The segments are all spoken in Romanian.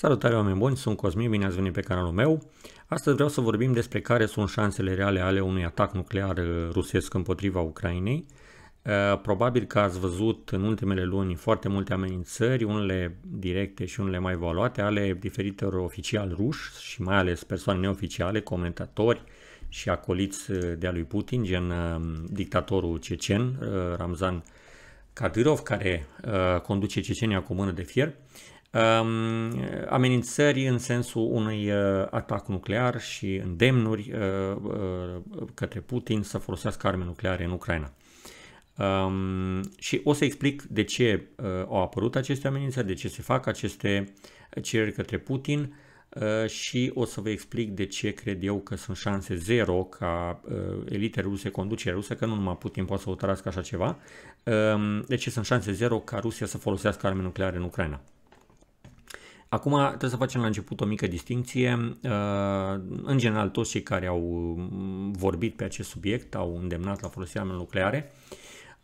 Salutare oameni buni, sunt Cosmin, bine ați venit pe canalul meu. Astăzi vreau să vorbim despre care sunt șansele reale ale unui atac nuclear uh, rusesc împotriva Ucrainei. Uh, probabil că ați văzut în ultimele luni foarte multe amenințări, unele directe și unele mai evaluate, ale diferitor oficiali ruși și mai ales persoane neoficiale, comentatori și acoliți uh, de-a lui Putin, gen dictatorul cecen Ramzan Kadyrov, care conduce Cecenia cu mână de fier. Eh, amenințări în sensul unui eh, atac nuclear și îndemnuri eh, către Putin să folosească arme nucleare în Ucraina. Um, și o să explic de ce uh, au apărut aceste amenințări, de ce se fac aceste cereri către Putin și o să vă explic de ce cred eu că sunt șanse zero ca uh, elite ruse, conducerea rusă, că nu numai Putin poate să hotărască așa ceva, de ce sunt șanse zero ca Rusia să folosească arme nucleare în Ucraina. Acum trebuie să facem la început o mică distinție. Uh, în general, toți cei care au mm, vorbit pe acest subiect, au îndemnat la folosirea armelor nucleare,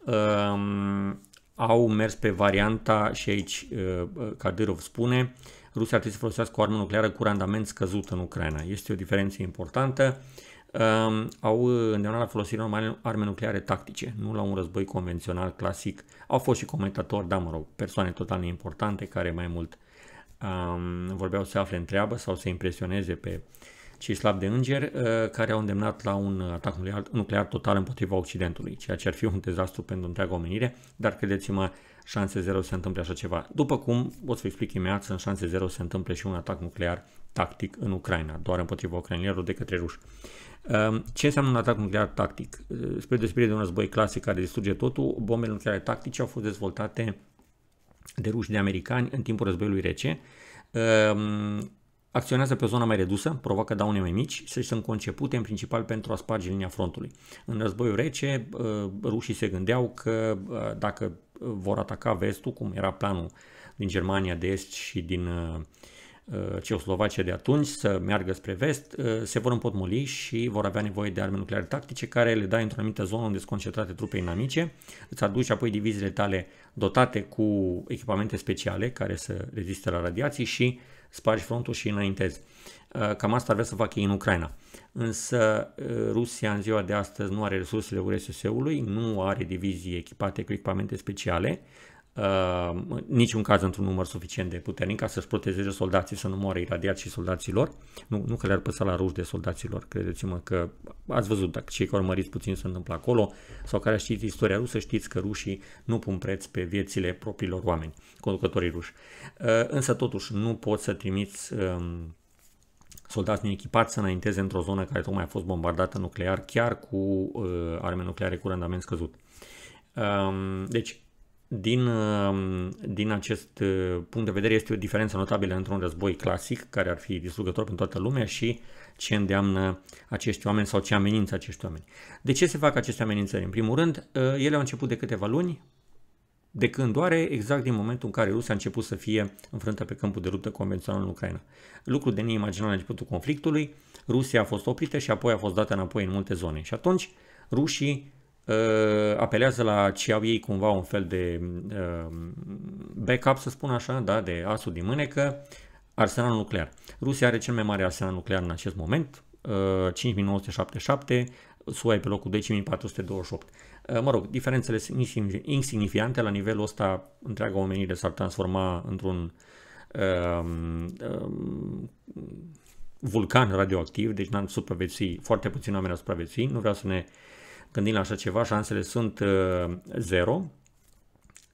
uh, au mers pe varianta și aici uh, Kadyrov spune Rusia trebuie să folosească o armă nucleară cu randament scăzut în Ucraina. Este o diferență importantă. au îndemnat la folosirea unor arme nucleare tactice, nu la un război convențional clasic. Au fost și comentatori, da, mă rog, persoane total neimportante care mai mult um, vorbeau să afle întreabă sau să impresioneze pe cei slabi de înger uh, care au îndemnat la un atac nuclear, nuclear total împotriva Occidentului, ceea ce ar fi un dezastru pentru întreaga omenire, dar credeți-mă, șanse zero să se întâmple așa ceva. După cum o să vă explic imediat, sunt șanse zero să se întâmple și un atac nuclear tactic în Ucraina, doar împotriva ucrainilor de către ruși. Um, ce înseamnă un atac nuclear tactic? Uh, spre despre de un război clasic care distruge totul, bombele nucleare tactice au fost dezvoltate de ruși de americani în timpul războiului rece, um, acționează pe o zonă mai redusă, provoacă daune mai mici și sunt concepute în principal pentru a sparge linia frontului. În războiul rece, uh, rușii se gândeau că uh, dacă vor ataca vestul, cum era planul din Germania de Est și din uh, Uh, Ceoslovacia de atunci să meargă spre vest, uh, se vor împotmoli și vor avea nevoie de arme nucleare tactice care le dai într-o anumită zonă unde sunt concentrate trupe inamice, îți aduci apoi diviziile tale dotate cu echipamente speciale care să reziste la radiații și spargi frontul și înaintezi. Uh, cam asta ar vrea să facă ei în Ucraina. Însă Rusia în ziua de astăzi nu are resursele URSS-ului, nu are divizii echipate cu echipamente speciale, uh, niciun caz într-un număr suficient de puternic ca să-și protejeze soldații să nu moară iradiați și lor, Nu, nu că le-ar păsa la ruși de lor, credeți-mă că ați văzut dacă cei care urmăriți puțin se întâmplă acolo sau care știți istoria rusă știți că rușii nu pun preț pe viețile propriilor oameni, conducătorii ruși. Ehm, însă totuși nu pot să trimiți ehm, soldați neechipați să înainteze într-o zonă care tocmai a fost bombardată nuclear, chiar cu arme nucleare cu randament scăzut. Deci, din, um, din acest uh, punct de vedere este o diferență notabilă între un război clasic, care ar fi distrugător pentru toată lumea, și ce îndeamnă acești oameni sau ce amenință acești oameni. De ce se fac aceste amenințări? În primul rând, uh, ele au început de câteva luni, de când doare, exact din momentul în care Rusia a început să fie înfrântă pe câmpul de luptă convențional în Ucraina. Lucru de neimaginat la începutul conflictului, Rusia a fost oprită și apoi a fost dată înapoi în multe zone. Și atunci, rușii Uh, apelează la ce au ei cumva un fel de uh, backup, să spun așa, da, de asul din mânecă, arsenal nuclear. Rusia are cel mai mare arsenal nuclear în acest moment, 5977, SUA e pe locul 2428. Uh, mă rog, diferențele sunt insignifiante, la nivelul ăsta întreaga omenire s-ar transforma într-un um, um, vulcan radioactiv, deci n-am supraviețui, foarte puțin oameni au supraviețuit, nu vreau să ne uh, gândind la așa ceva, șansele sunt uh, zero.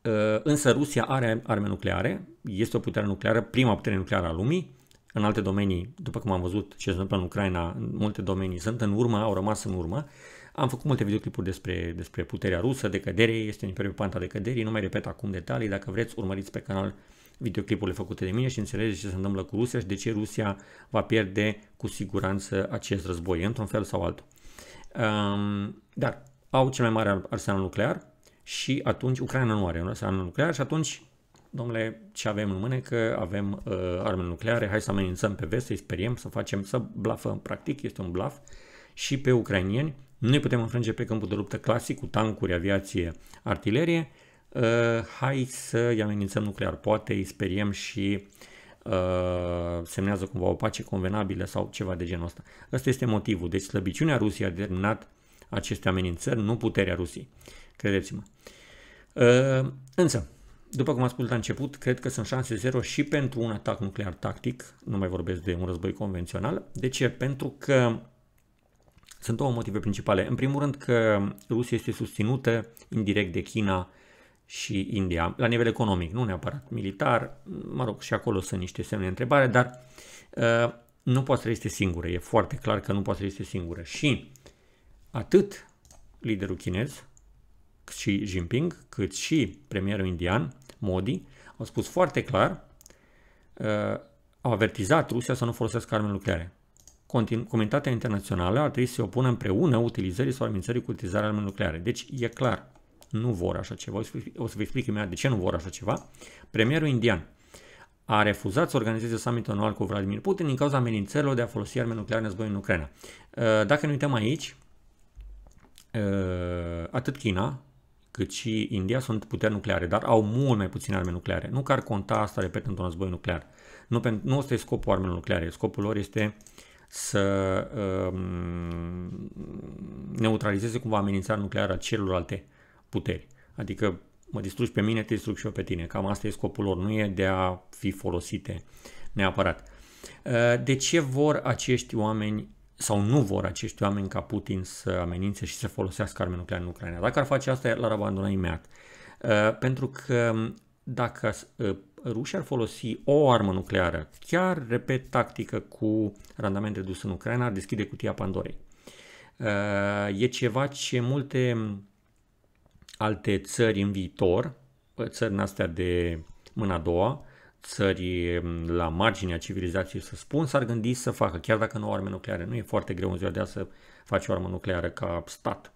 Uh, însă Rusia are arme nucleare, este o putere nucleară, prima putere nucleară a lumii. În alte domenii, după cum am văzut ce se întâmplă în Ucraina, în multe domenii sunt în urmă, au rămas în urmă. Am făcut multe videoclipuri despre, despre puterea rusă, decădere, este în imperiu panta decăderii, nu mai repet acum detalii, dacă vreți urmăriți pe canal videoclipurile făcute de mine și înțelegeți ce se întâmplă cu Rusia și de ce Rusia va pierde cu siguranță acest război, într-un fel sau altul. Um, dar au cel mai mare arsenal nuclear și atunci Ucraina nu are un arsenal nuclear și atunci, domnule, ce avem în mâine? Că avem uh, arme nucleare, hai să amenințăm pe vest, să-i speriem, să facem, să blafăm, practic, este un blaf și pe ucrainieni. Noi putem înfrânge pe câmpul de luptă clasic cu tancuri, aviație, artilerie. Uh, hai să-i amenințăm nuclear, poate îi speriem și uh, uh, semnează cumva o pace convenabilă sau ceva de genul ăsta. Ăsta este motivul. Deci slăbiciunea Rusiei a determinat aceste amenințări, nu puterea Rusiei. Credeți-mă. Uh, însă, după cum am spus la început, cred că sunt șanse zero și pentru un atac nuclear tactic, nu mai vorbesc de un război convențional. De ce? Pentru că sunt două motive principale. În primul rând că Rusia este susținută indirect de China, și India, la nivel economic, nu neapărat militar, mă rog, și acolo sunt niște semne de întrebare, dar uh, nu poate să este singură, e foarte clar că nu poate să este singură. Și atât liderul chinez, și Jinping, cât și premierul indian, Modi, au spus foarte clar, uh, au avertizat Rusia să nu folosească arme nucleare. Continu- comunitatea internațională ar trebui să se opună împreună utilizării sau amințării cu utilizarea armelor nucleare. Deci e clar, nu vor așa ceva. O să vă explic imediat de ce nu vor așa ceva. Premierul indian a refuzat să organizeze summit anual cu Vladimir Putin din cauza amenințărilor de a folosi arme nucleare în război în Ucraina. Uh, dacă ne uităm aici, uh, atât China cât și India sunt puteri nucleare, dar au mult mai puține arme nucleare. Nu că ar conta asta, repet, într-un război nuclear. Nu, nu ăsta e scopul armelor nucleare. Scopul lor este să um, neutralizeze cumva amenințarea nucleară a celorlalte uh, puteri. Adică mă distrugi pe mine, te distrug și eu pe tine. Cam asta e scopul lor, nu e de a fi folosite neapărat. Uh, de ce vor acești oameni sau nu vor acești oameni ca Putin să amenințe și să folosească arme nucleare în Ucraina? Dacă ar face asta, l-ar abandona imediat. Uh, pentru că um, dacă uh, rușii ar folosi o armă nucleară, chiar, repet, tactică cu randament redus în Ucraina, ar deschide cutia Pandorei. E ceva ce multe um, alte țări în viitor, țări în astea de mâna a doua, țări mm, la marginea civilizației, să spun, s-ar gândi să facă, chiar dacă nu au arme nucleare. Nu e foarte greu în ziua de azi să faci o armă nucleară ca stat.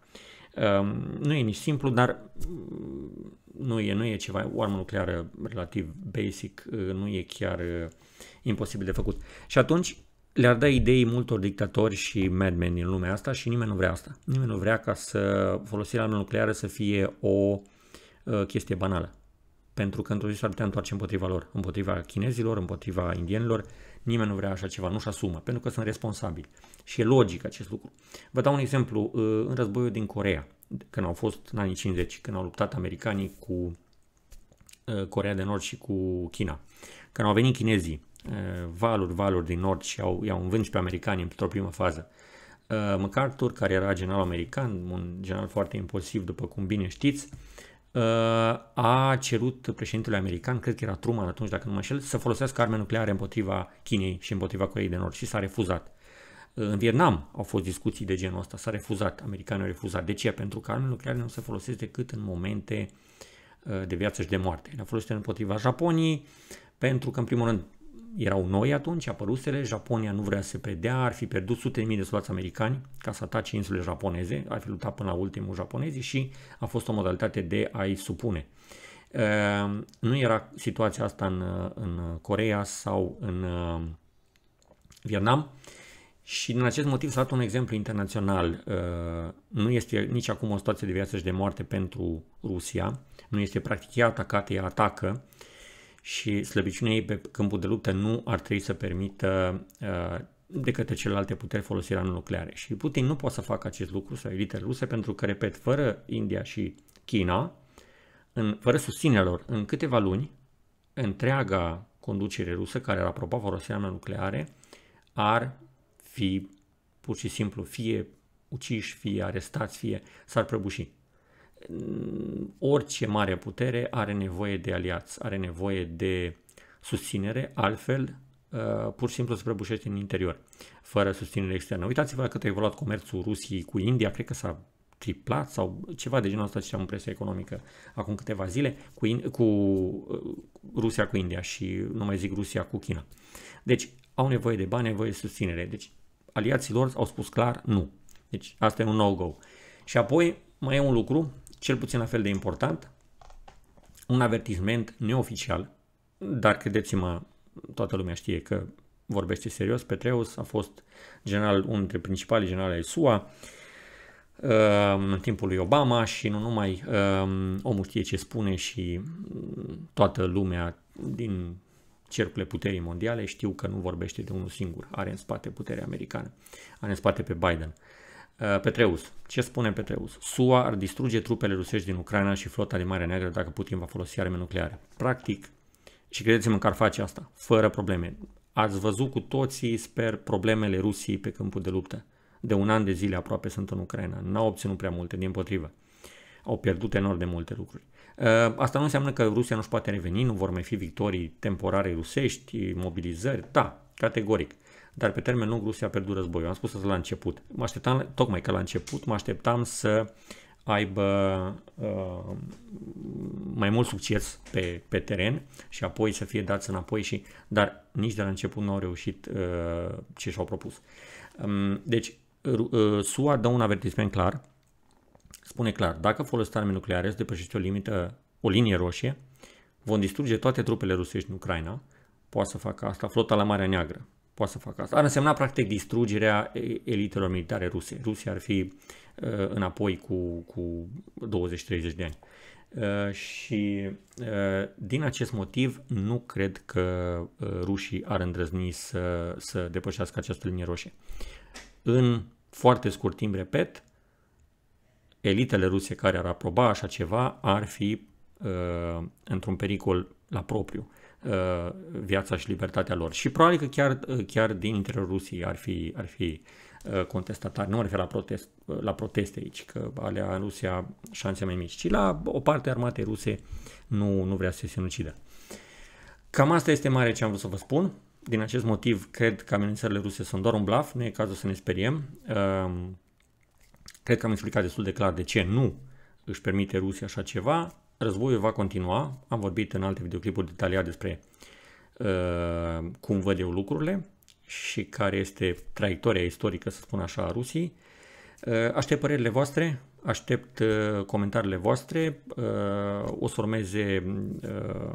Ehm, nu e nici simplu, dar mm, nu e, nu e ceva, o armă nucleară relativ basic, nu e chiar imposibil de făcut. Și atunci, le-ar da idei multor dictatori și madmen în lumea asta și nimeni nu vrea asta. Nimeni nu vrea ca să folosirea armelor nucleare să fie o uh, chestie banală. Pentru că într-o zi s-ar putea întoarce împotriva lor, împotriva chinezilor, împotriva indienilor. Nimeni nu vrea așa ceva, nu-și asumă, pentru că sunt responsabili. Și e logic acest lucru. Vă dau un exemplu. Uh, în războiul din Corea, când au fost în anii 50, când au luptat americanii cu uh, Corea de Nord și cu China, când au venit chinezii Eh, valuri, valuri din nord și au, i-au învânt pe americani într-o primă fază. Eh, MacArthur, care era general american, un general foarte impulsiv, după cum bine știți, eh, a cerut președintelui american, cred că era Truman atunci, dacă nu mă înșel, să folosească arme nucleare împotriva Chinei și împotriva Coreei de Nord și s-a refuzat. În Vietnam au fost discuții de genul ăsta, s-a refuzat, americanii au refuzat. De ce? Pentru că armele nucleare nu se folosesc decât în momente de viață și de moarte. Le-a folosit împotriva Japoniei, pentru că, în primul rând, erau noi atunci, apărusele, Japonia nu vrea să se predea, ar fi pierdut sute de mii de soldați americani ca să atace insulele japoneze, ar fi luptat până la ultimul japonezi și a fost o modalitate de a-i supune. Ehm, nu era situația asta în, în Corea sau în ehm, Vietnam și din acest motiv s-a dat un exemplu internațional. Ehm, nu este nici acum o situație de viață și de moarte pentru Rusia, nu este practic ea atacată, ea atacă, și slăbiciunea ei pe câmpul de luptă nu ar trebui să permită uh, de către celelalte puteri folosirea nucleare. Și Putin nu poate să facă acest lucru, să evite ruse, pentru că, repet, fără India și China, în, fără susținerea lor, în câteva luni, întreaga conducere rusă care ar aproba folosirea nucleare ar fi pur și simplu fie uciși, fie arestați, fie s-ar prăbuși. Mm, orice mare putere are nevoie de aliați, are nevoie de susținere, altfel uh, pur și simplu se prăbușește în interior, fără susținere externă. Uitați-vă cât a evoluat comerțul Rusiei cu India, cred că s-a triplat sau ceva de genul ăsta și am presă economică acum câteva zile cu, in, cu uh, Rusia cu India și nu mai zic Rusia cu China. Deci au nevoie de bani, nevoie de susținere. Deci aliații lor au spus clar nu. Deci asta e un no-go. Și apoi mai e un lucru cel puțin la fel de important, un avertisment neoficial, dar credeți-mă, toată lumea știe că vorbește serios, Petreus a fost general, unul dintre principalii generali ai SUA um, în timpul lui Obama și nu numai um, omul știe ce spune și toată lumea din cercurile puterii mondiale știu că nu vorbește de unul singur, are în spate puterea americană, are în spate pe Biden. Uh, Uh, Petreus. Ce spune Petreus? SUA ar distruge trupele rusești din Ucraina și flota din Marea Neagră dacă Putin va folosi arme nucleare. Practic, și credeți-mă că ar face asta, fără probleme. Ați văzut cu toții, sper, problemele Rusiei pe câmpul de luptă. De un an de zile aproape sunt în Ucraina. N-au obținut prea multe, din potrivă. Au pierdut enorm de multe lucruri. Uh, asta nu înseamnă că Rusia nu-și poate reveni, nu vor mai fi victorii temporare rusești, mobilizări, da, categoric dar pe termen lung Rusia a pierdut războiul. Am spus asta la început. Mă așteptam, tocmai că la început, mă așteptam să aibă uh, mai mult succes pe, pe teren și apoi să fie dați înapoi și, dar nici de la început nu au reușit uh, ce și-au propus. Um, deci, uh, SUA dă un avertisment clar, spune clar, dacă folosiți arme nucleare, îți depășește o limită, o linie roșie, vom distruge toate trupele rusești în Ucraina, poate să facă asta flota la Marea Neagră, poate să facă asta. Ar însemna practic distrugerea elitelor militare ruse. Rusia ar fi uh, înapoi cu, cu 20-30 de ani. Uh, și uh, din acest motiv nu cred că uh, rușii ar îndrăzni să, să depășească această linie roșie. În foarte scurt timp, repet, elitele ruse care ar aproba așa ceva ar fi uh, într-un pericol la propriu. Uh, Uh, viața și libertatea lor. Și probabil că chiar, uh, chiar din interiorul Rusiei ar fi, ar fi uh, contestatari, nu mă refer la, protest, la proteste aici, că alea în Rusia șanse mai mici, ci la o parte armate ruse nu, nu vrea să se sinucidă. Cam asta este mare ce am vrut să vă spun. Din acest motiv, cred că amenințările ruse sunt doar un blaf, nu e cazul să ne speriem. Um, cred că am explicat destul de clar de ce nu își permite Rusia așa ceva. Războiul va continua, am vorbit în alte videoclipuri detaliat despre uh, cum văd eu lucrurile și care este traiectoria istorică, să spun așa, a Rusiei. Uh, aștept părerile voastre, aștept uh, comentariile voastre, uh, o să urmeze uh,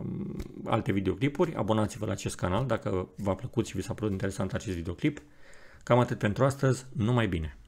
alte videoclipuri, abonați-vă la acest canal dacă v-a plăcut și vi s-a părut interesant acest videoclip. Cam atât pentru astăzi, numai bine!